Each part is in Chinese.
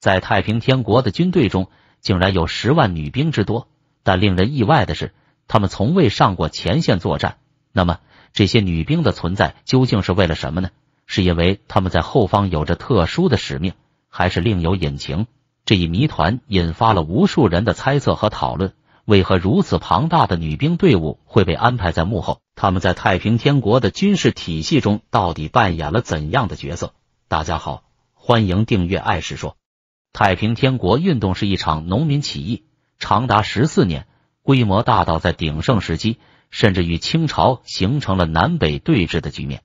在太平天国的军队中，竟然有十万女兵之多。但令人意外的是，他们从未上过前线作战。那么，这些女兵的存在究竟是为了什么呢？是因为他们在后方有着特殊的使命，还是另有隐情？这一谜团引发了无数人的猜测和讨论。为何如此庞大的女兵队伍会被安排在幕后？他们在太平天国的军事体系中到底扮演了怎样的角色？大家好，欢迎订阅《爱史说》。太平天国运动是一场农民起义，长达十四年，规模大到在鼎盛时期甚至与清朝形成了南北对峙的局面，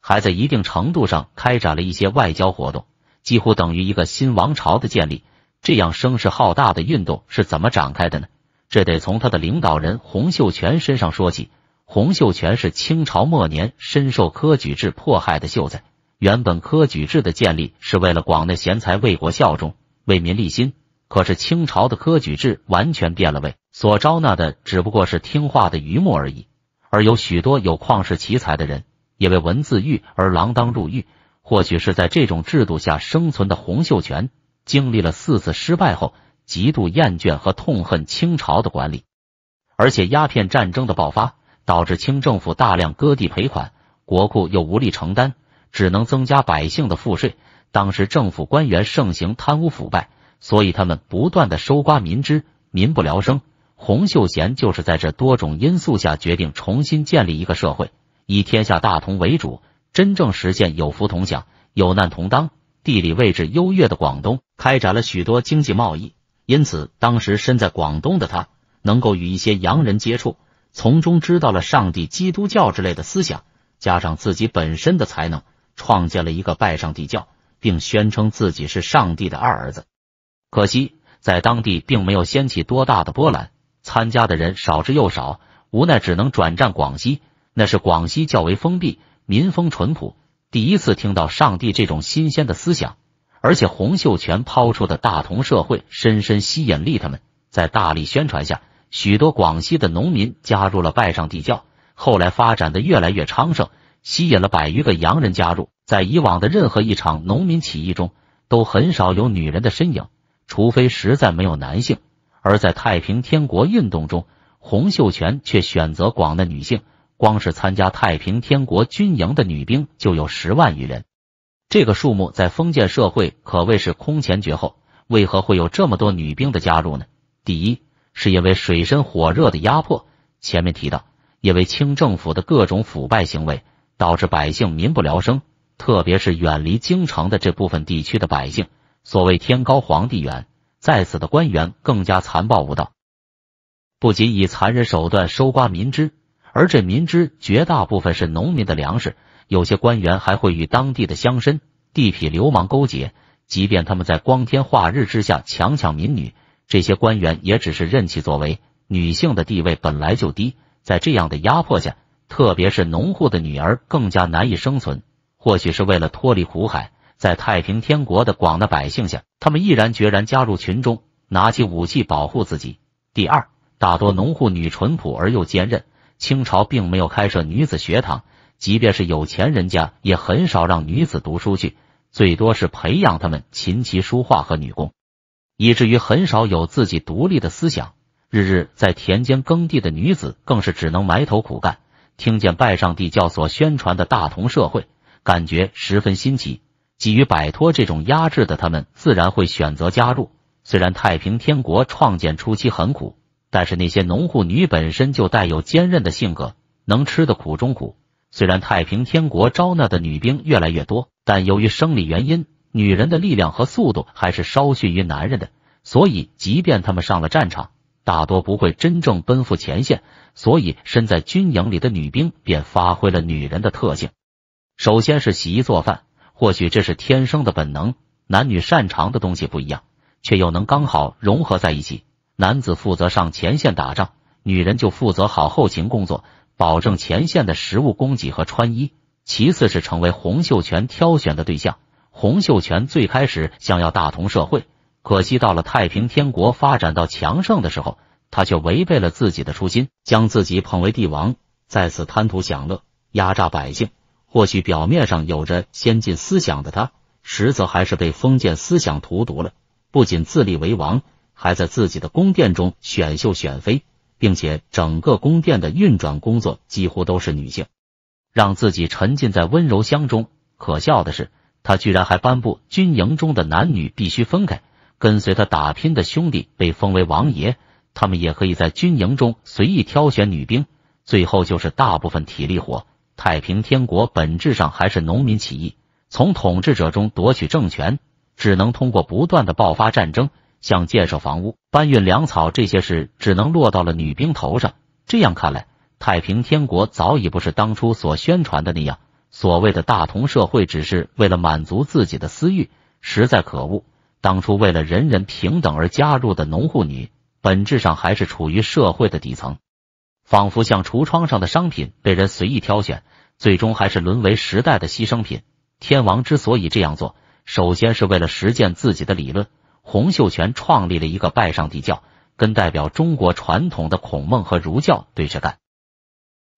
还在一定程度上开展了一些外交活动，几乎等于一个新王朝的建立。这样声势浩大的运动是怎么展开的呢？这得从他的领导人洪秀全身上说起。洪秀全是清朝末年深受科举制迫害的秀才，原本科举制的建立是为了广纳贤才，为国效忠。为民立心，可是清朝的科举制完全变了味，所招纳的只不过是听话的榆木而已。而有许多有旷世奇才的人，也为文字狱而锒铛入狱。或许是在这种制度下生存的洪秀全，经历了四次失败后，极度厌倦和痛恨清朝的管理。而且，鸦片战争的爆发导致清政府大量割地赔款，国库又无力承担，只能增加百姓的赋税。当时政府官员盛行贪污腐败，所以他们不断的收刮民脂，民不聊生。洪秀贤就是在这多种因素下决定重新建立一个社会，以天下大同为主，真正实现有福同享有难同当。地理位置优越的广东，开展了许多经济贸易，因此当时身在广东的他能够与一些洋人接触，从中知道了上帝、基督教之类的思想，加上自己本身的才能，创建了一个拜上帝教。并宣称自己是上帝的二儿子，可惜在当地并没有掀起多大的波澜，参加的人少之又少，无奈只能转战广西。那是广西较为封闭，民风淳朴，第一次听到上帝这种新鲜的思想，而且洪秀全抛出的大同社会深深吸引力他们，在大力宣传下，许多广西的农民加入了拜上帝教，后来发展的越来越昌盛。吸引了百余个洋人加入。在以往的任何一场农民起义中，都很少有女人的身影，除非实在没有男性。而在太平天国运动中，洪秀全却选择广纳女性，光是参加太平天国军营的女兵就有十万余人。这个数目在封建社会可谓是空前绝后。为何会有这么多女兵的加入呢？第一，是因为水深火热的压迫。前面提到，因为清政府的各种腐败行为。导致百姓民不聊生，特别是远离京城的这部分地区的百姓。所谓天高皇帝远，在此的官员更加残暴无道，不仅以残忍手段收刮民脂，而这民脂绝大部分是农民的粮食。有些官员还会与当地的乡绅、地痞流氓勾结，即便他们在光天化日之下强抢民女，这些官员也只是任其作为。女性的地位本来就低，在这样的压迫下。特别是农户的女儿更加难以生存，或许是为了脱离苦海，在太平天国的广大百姓下，他们毅然决然加入群中，拿起武器保护自己。第二，大多农户女淳朴而又坚韧。清朝并没有开设女子学堂，即便是有钱人家，也很少让女子读书去，最多是培养她们琴棋书画和女工，以至于很少有自己独立的思想。日日在田间耕地的女子，更是只能埋头苦干。听见拜上帝教所宣传的大同社会，感觉十分新奇。急于摆脱这种压制的他们，自然会选择加入。虽然太平天国创建初期很苦，但是那些农户女本身就带有坚韧的性格，能吃的苦中苦。虽然太平天国招纳的女兵越来越多，但由于生理原因，女人的力量和速度还是稍逊于男人的，所以即便他们上了战场。大多不会真正奔赴前线，所以身在军营里的女兵便发挥了女人的特性。首先是洗衣做饭，或许这是天生的本能。男女擅长的东西不一样，却又能刚好融合在一起。男子负责上前线打仗，女人就负责好后勤工作，保证前线的食物供给和穿衣。其次是成为洪秀全挑选的对象。洪秀全最开始想要大同社会。可惜到了太平天国发展到强盛的时候，他却违背了自己的初心，将自己捧为帝王，再次贪图享乐，压榨百姓。或许表面上有着先进思想的他，实则还是被封建思想荼毒了。不仅自立为王，还在自己的宫殿中选秀选妃，并且整个宫殿的运转工作几乎都是女性，让自己沉浸在温柔乡中。可笑的是，他居然还颁布军营中的男女必须分开。跟随他打拼的兄弟被封为王爷，他们也可以在军营中随意挑选女兵。最后就是大部分体力活。太平天国本质上还是农民起义，从统治者中夺取政权，只能通过不断的爆发战争。像建设房屋、搬运粮草这些事，只能落到了女兵头上。这样看来，太平天国早已不是当初所宣传的那样，所谓的大同社会，只是为了满足自己的私欲，实在可恶。当初为了人人平等而加入的农户女，本质上还是处于社会的底层，仿佛像橱窗上的商品被人随意挑选，最终还是沦为时代的牺牲品。天王之所以这样做，首先是为了实践自己的理论。洪秀全创立了一个拜上帝教，跟代表中国传统的孔孟和儒教对着干。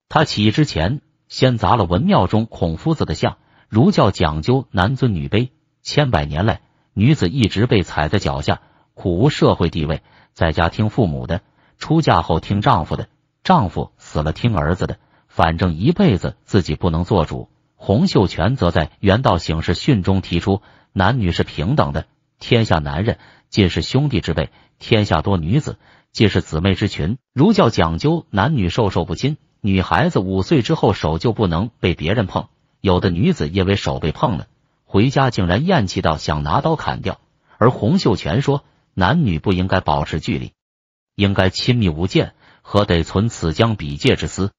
他起义之前，先砸了文庙中孔夫子的像。儒教讲究男尊女卑，千百年来。女子一直被踩在脚下，苦无社会地位，在家听父母的，出嫁后听丈夫的，丈夫死了听儿子的，反正一辈子自己不能做主。洪秀全则在《原道醒世训》中提出，男女是平等的，天下男人皆是兄弟之辈，天下多女子皆是姊妹之群。儒教讲究男女授受不亲，女孩子五岁之后手就不能被别人碰，有的女子因为手被碰了。回家竟然厌气到想拿刀砍掉，而洪秀全说：“男女不应该保持距离，应该亲密无间，何得存此将彼界之私？”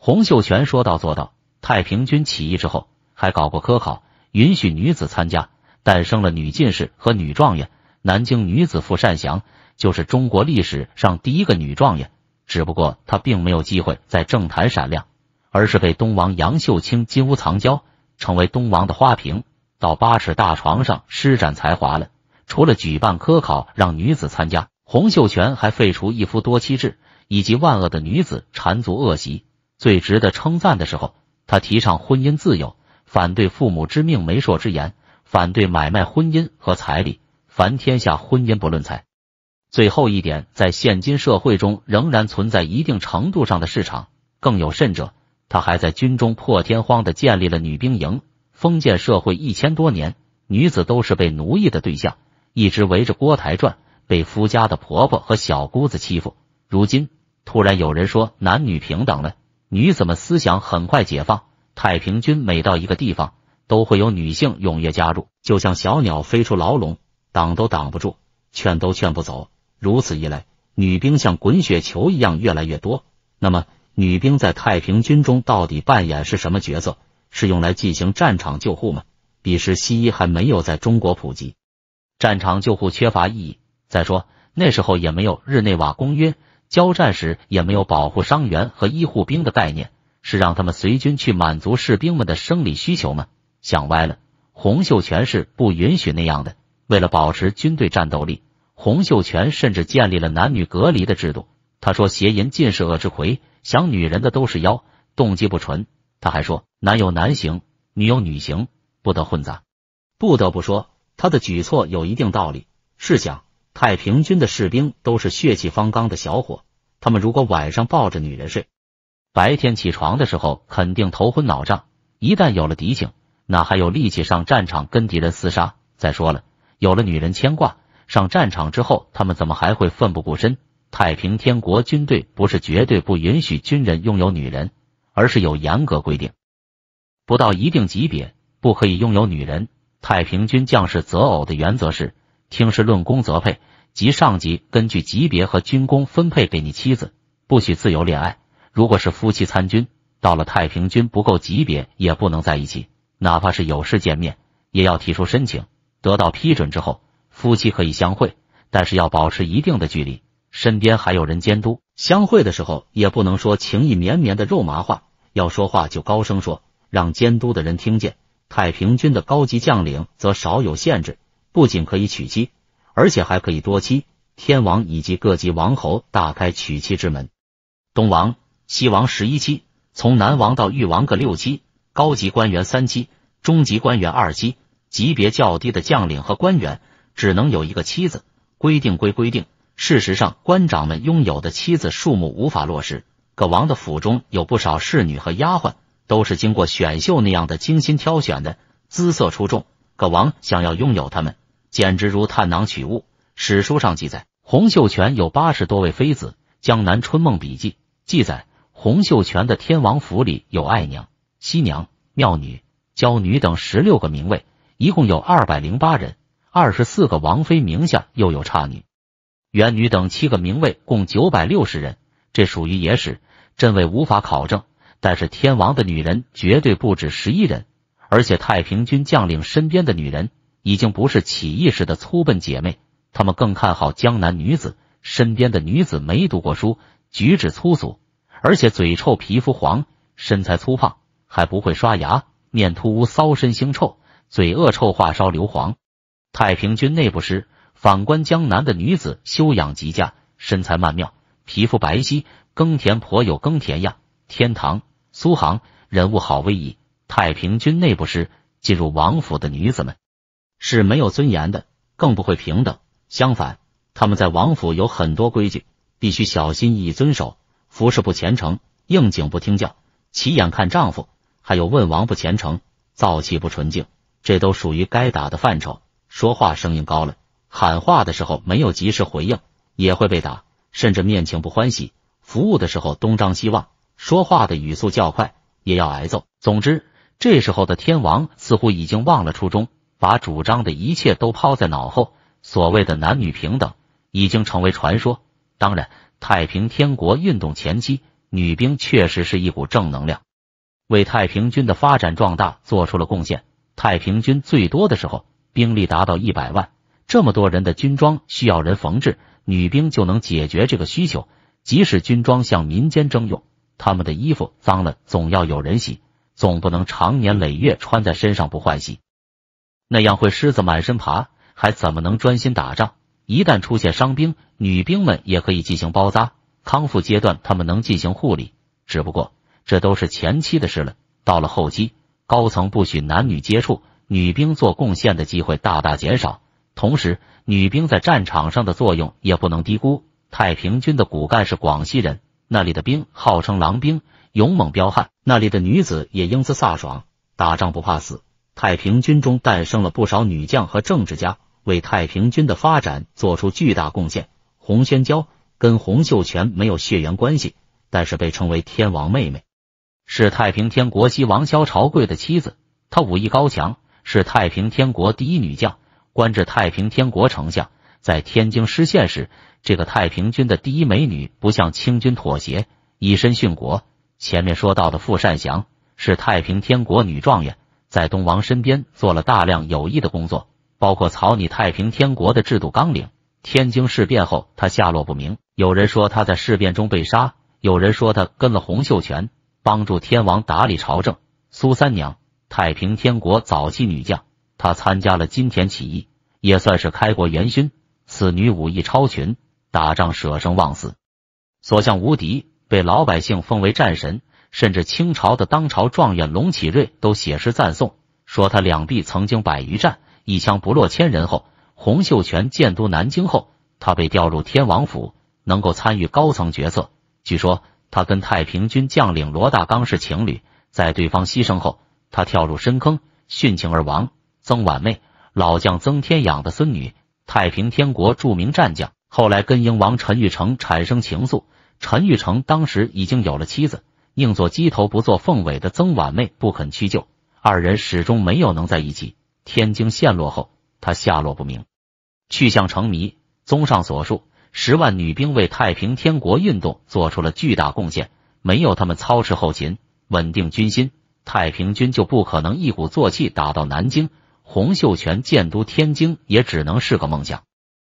洪秀全说到做到，太平军起义之后还搞过科考，允许女子参加，诞生了女进士和女状元。南京女子傅善祥就是中国历史上第一个女状元，只不过她并没有机会在政坛闪亮，而是被东王杨秀清金屋藏娇，成为东王的花瓶。到八尺大床上施展才华了。除了举办科考让女子参加，洪秀全还废除一夫多妻制以及万恶的女子缠足恶习。最值得称赞的时候，他提倡婚姻自由，反对父母之命媒妁之言，反对买卖婚姻和彩礼，凡天下婚姻不论财。最后一点，在现今社会中仍然存在一定程度上的市场。更有甚者，他还在军中破天荒的建立了女兵营。封建社会一千多年，女子都是被奴役的对象，一直围着锅台转，被夫家的婆婆和小姑子欺负。如今突然有人说男女平等了，女子们思想很快解放。太平军每到一个地方，都会有女性踊跃加入，就像小鸟飞出牢笼，挡都挡不住，劝都劝不走。如此一来，女兵像滚雪球一样越来越多。那么，女兵在太平军中到底扮演是什么角色？是用来进行战场救护吗？彼时西医还没有在中国普及，战场救护缺乏意义。再说那时候也没有日内瓦公约，交战时也没有保护伤员和医护兵的概念，是让他们随军去满足士兵们的生理需求吗？想歪了，洪秀全是不允许那样的。为了保持军队战斗力，洪秀全甚至建立了男女隔离的制度。他说：“邪淫尽是恶之魁，想女人的都是妖，动机不纯。”他还说：“男有男行，女有女行，不得混杂。”不得不说，他的举措有一定道理。试想，太平军的士兵都是血气方刚的小伙，他们如果晚上抱着女人睡，白天起床的时候肯定头昏脑胀。一旦有了敌情，哪还有力气上战场跟敌人厮杀？再说了，有了女人牵挂，上战场之后他们怎么还会奋不顾身？太平天国军队不是绝对不允许军人拥有女人。而是有严格规定，不到一定级别不可以拥有女人。太平军将士择偶的原则是听事论功择配，即上级根据级别和军功分配给你妻子，不许自由恋爱。如果是夫妻参军，到了太平军不够级别也不能在一起，哪怕是有事见面，也要提出申请，得到批准之后，夫妻可以相会，但是要保持一定的距离，身边还有人监督。相会的时候也不能说情意绵绵的肉麻话，要说话就高声说，让监督的人听见。太平军的高级将领则少有限制，不仅可以娶妻，而且还可以多妻。天王以及各级王侯大开娶妻之门，东王、西王十一妻，从南王到豫王各六妻，高级官员三妻，中级官员二妻，级别较低的将领和官员只能有一个妻子。规定归规定。事实上，官长们拥有的妻子数目无法落实。葛王的府中有不少侍女和丫鬟，都是经过选秀那样的精心挑选的，姿色出众。葛王想要拥有他们，简直如探囊取物。史书上记载，洪秀全有八十多位妃子。《江南春梦笔记》记载，洪秀全的天王府里有爱娘、西娘、妙女、娇女等十六个名位，一共有二百零八人。二十四个王妃名下又有差女。元女等七个名位共九百六十人，这属于野史，真位无法考证。但是天王的女人绝对不止十一人，而且太平军将领身边的女人已经不是起义时的粗笨姐妹，他们更看好江南女子。身边的女子没读过书，举止粗俗，而且嘴臭，皮肤黄，身材粗胖，还不会刷牙，面秃污，骚身腥臭，嘴恶臭，话烧硫磺。太平军内部师。反观江南的女子，修养极佳，身材曼妙，皮肤白皙，耕田颇有耕田样。天堂，苏杭人物好威仪。太平军内部时，进入王府的女子们是没有尊严的，更不会平等。相反，他们在王府有很多规矩，必须小心翼翼遵守。服侍不虔诚，应景不听教，起眼看丈夫，还有问王不虔诚，造气不纯净，这都属于该打的范畴。说话声音高了。喊话的时候没有及时回应，也会被打；甚至面情不欢喜，服务的时候东张西望，说话的语速较快，也要挨揍。总之，这时候的天王似乎已经忘了初衷，把主张的一切都抛在脑后。所谓的男女平等已经成为传说。当然，太平天国运动前期，女兵确实是一股正能量，为太平军的发展壮大做出了贡献。太平军最多的时候，兵力达到一百万。这么多人的军装需要人缝制，女兵就能解决这个需求。即使军装向民间征用，他们的衣服脏了总要有人洗，总不能长年累月穿在身上不换洗，那样会虱子满身爬，还怎么能专心打仗？一旦出现伤兵，女兵们也可以进行包扎，康复阶段他们能进行护理。只不过这都是前期的事了，到了后期，高层不许男女接触，女兵做贡献的机会大大减少。同时，女兵在战场上的作用也不能低估。太平军的骨干是广西人，那里的兵号称“狼兵”，勇猛彪悍。那里的女子也英姿飒爽，打仗不怕死。太平军中诞生了不少女将和政治家，为太平军的发展做出巨大贡献。洪宣娇跟洪秀全没有血缘关系，但是被称为“天王妹妹”，是太平天国西王萧朝贵的妻子。她武艺高强，是太平天国第一女将。官至太平天国丞相，在天津失陷时，这个太平军的第一美女不向清军妥协，以身殉国。前面说到的傅善祥是太平天国女状元，在东王身边做了大量有益的工作，包括草拟太平天国的制度纲领。天津事变后，他下落不明，有人说他在事变中被杀，有人说他跟了洪秀全，帮助天王打理朝政。苏三娘，太平天国早期女将。他参加了金田起义，也算是开国元勋。此女武艺超群，打仗舍生忘死，所向无敌，被老百姓封为战神，甚至清朝的当朝状元龙启瑞都写诗赞颂，说他两臂曾经百余战，一枪不落千人后。洪秀全建都南京后，他被调入天王府，能够参与高层决策。据说他跟太平军将领罗大刚是情侣，在对方牺牲后，他跳入深坑殉情而亡。曾婉妹，老将曾天养的孙女，太平天国著名战将，后来跟英王陈玉成产生情愫。陈玉成当时已经有了妻子，宁做鸡头不做凤尾的曾婉妹不肯屈就，二人始终没有能在一起。天津陷落后，他下落不明，去向成谜。综上所述，十万女兵为太平天国运动做出了巨大贡献，没有他们操持后勤、稳定军心，太平军就不可能一鼓作气打到南京。洪秀全建都天津，也只能是个梦想。